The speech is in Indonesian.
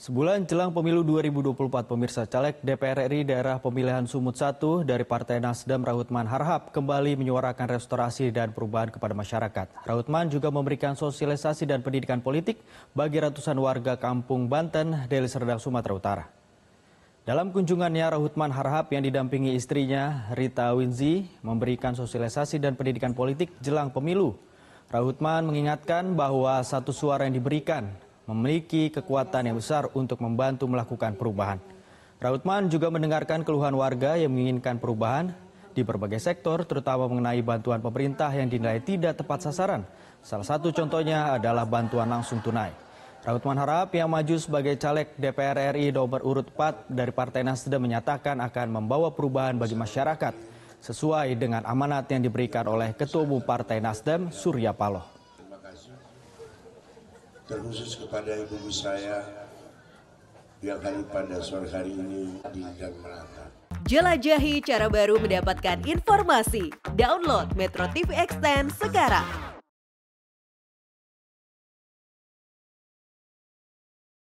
Sebulan jelang pemilu 2024, pemirsa caleg DPR RI daerah pemilihan Sumut 1 dari Partai Nasdem Rahutman Harhab kembali menyuarakan restorasi dan perubahan kepada masyarakat. Rahutman juga memberikan sosialisasi dan pendidikan politik bagi ratusan warga kampung Banten, Deli Serdang, Sumatera Utara. Dalam kunjungannya, Rahutman Harhab yang didampingi istrinya Rita Winzi memberikan sosialisasi dan pendidikan politik jelang pemilu. Rahutman mengingatkan bahwa satu suara yang diberikan memiliki kekuatan yang besar untuk membantu melakukan perubahan. Rautman juga mendengarkan keluhan warga yang menginginkan perubahan di berbagai sektor, terutama mengenai bantuan pemerintah yang dinilai tidak tepat sasaran. Salah satu contohnya adalah bantuan langsung tunai. Rautman harap yang maju sebagai caleg DPR RI nomor urut 4 dari Partai Nasdem menyatakan akan membawa perubahan bagi masyarakat sesuai dengan amanat yang diberikan oleh Ketua Umum Partai Nasdem Surya Paloh terkhusus kepada ibu saya yang hari pada sore hari ini di Lidang Jelajahi cara baru mendapatkan informasi. Download Metro TV Extend sekarang.